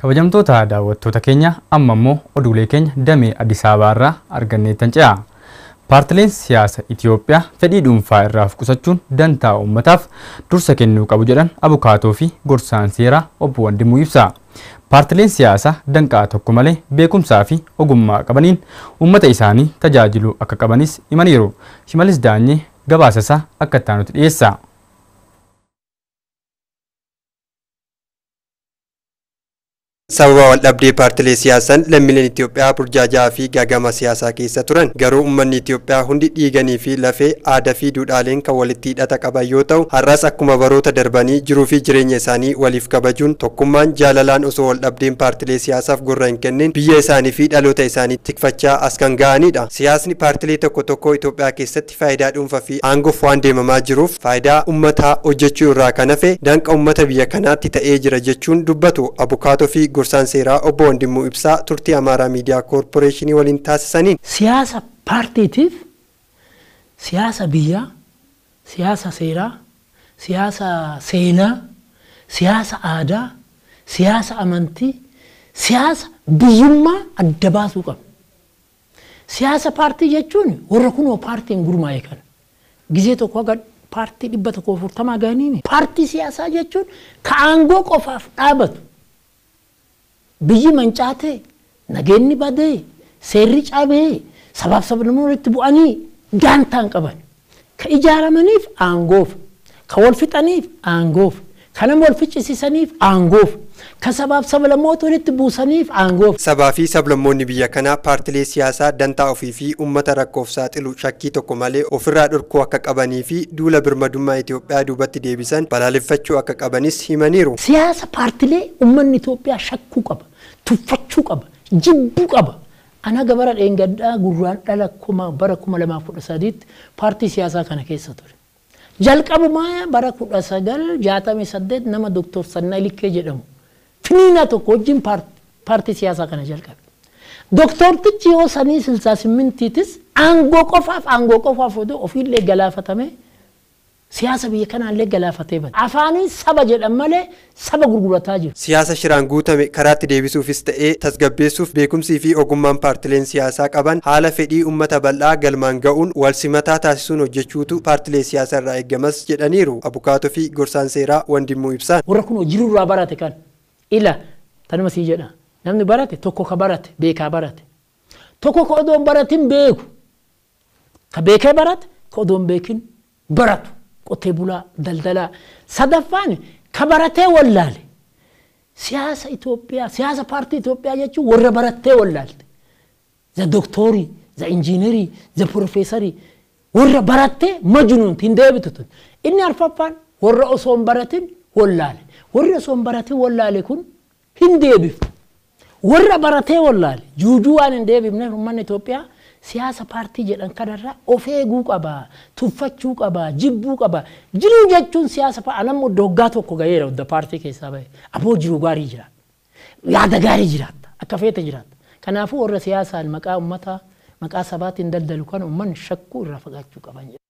kabajamtoota daawwattoota keenya amma immoo oduulee keenya damee Addis Ababaa irraa arganneettan ce'a. Paartileen siyaasa Itiyoophiyaa fedhii dhuunfaa irraa of qusachuun dantaa uummataaf dursa kennuu qabu jedhan abukaatoo fi gorsaan seeraa obbo Wandimuu ibsa. Paartileen siyaasa danqaa tokko malee beekumsaa fi ogummaa qabaniin uummata isaanii tajaajilu akka qabanis himaniiru. Shimalis Daanyee gabaasa isaa akka itti nuti dhiyeessa. sababa waldhabdee paartilee siyaasan lammiileen Itoophiyaa burjaajaa fi gaagama siyaasaa keessa turan garuu uummanni Itoophiyaa hundi dhiiganii fi lafee aadaa fi duudhaaleen kan walitti hidhata qaban yoo ta'u har'as akkuma baroota darbanii jiruu fi jireenya isaanii waliif kabajuun tokkummaan jaalalaan osoo waldhabdeen paartilee siyaasaaf gurra hin kennin biyya isaanii fi dhaloota isaanii tikfachaa as kan ga'anidha. Siyaasni paartilee tokko tokko Itoophiyaa keessatti faayidaa dhuunfaa fi aangoof waan deemamaa jiruuf faayidaa uummataa hojjechuu irraa kan uummata biyya kanaatti ta'ee jira jechuun dubbatu gorsaan seeraa obbo Wandimuu Ibsaa turtii Amaaraa Miidiyaa Koorporeeshinii waliin taasisaniin. Siyaasa paartiitiif siyaasa biyyaa, siyaasa seeraa, siyaasa seenaa, siyaasa aadaa, siyaasa amantii, siyaasa biyyummaa adda baasuu qabna. Siyaasa paartii jechuun warra kunuu paartiin gurmaa'e kana. Gizee tokko haga paartii dhibba tokko Paartii siyaasaa jechuun ka aangoo qofaaf dhaabatu. biyyi mancaate nageenyi badee seerri cabee sabaaf sablamuu itti bu'anii hin qaban ka ijaaramaniif aangoof ka wal fixaniif aangoof Kan wal ficcisiisaniif aangoof. kasabaaf sabaaf sablammoota walitti buusaniif aangoof. Sabaa fi sablammoonni biyya kanaa paartilee siyaasaa dantaa ofii fi uummata rakkoof saaxilu shakkii tokko malee ofirraa dhorkuu akka qabanii fi duula birmadummaa Itoophiyaa duubatti deebisan balaaleffachuu akka qabanis himaniiru. Siyaasa paartilee uummanni Itoophiyaa shakkuu qaba, tuffachuu qaba, jibbuu qaba. Ana gabara dheengadhaa gurraan dhala bara 2013 paartii siyaasaa kana keessa ture. Jalqabumaa bara kudha sagal jaatamii saddeet nama doktor Sannaa Likkee jedhamu finiina tokko wajjin paartii siyaasaa kana jalqabe. tichi yoo sanii silsaa simmintiitis aangoo qofaaf aangoo qofaaf oduu ofiillee galaafatame siyaasa biyya kanaallee galaafatee bada. Afaaniin saba jedhan malee saba gurgurataa jiru. Siyaasa shiraan guutame karaatti deebisuufis ta'ee tasgabbeessuuf beekumsii fi ogummaan paartileen siyaasaa qaban haala fedhii uummata bal'aa galmaan ga'uun wal simataa taasisuun hojjechuutu paartilee siyaasa irraa eeggamas jedhaniiru abukaatoo fi gorsaan seeraa wandimuu ibsaan. Warra kun jirurraa barate kan ila tanuma sii jedhaa namni barate tokko ka barate beekaa barate tokko ka odoon baratin beeku ka beekee barate ka odoon beekin baratu. qotee bulaa, daldalaa. Sadaffaan kabaratee wallaale. Siyaasa Itoophiyaa, siyaasa paartii Itoophiyaa jechuun warra barattee wallaalte. Za doktori za injiinarii, za pirofeesarii. Warra barattee majnuunti hin deebitu. Inni arfaffaan warra osoo hin baratin wallaale. Warri osoo hin baratin wallaale kun hin deebiftu. Warra baratee wallaale. Juujuu waan hin deebifneef uummanni Itoophiyaa siyaasa paartii jedhan kanarra of eeguu qabaa, tuffachuu qabaa, jibbuu qabaa. Jiruu jechuun siyaasa paartii namni hoggaa tokko gaheera hunda paartii keessaa bahe. Aboo jiru gaarii jira. Yaada gaarii jiraata. Akka feeta jiraata. Kanaafuu warra siyaasaan maqaa ummata maqaa sabaatiin daldalu kan uummanni shakkuu irraa fagaachuu qaban jedha.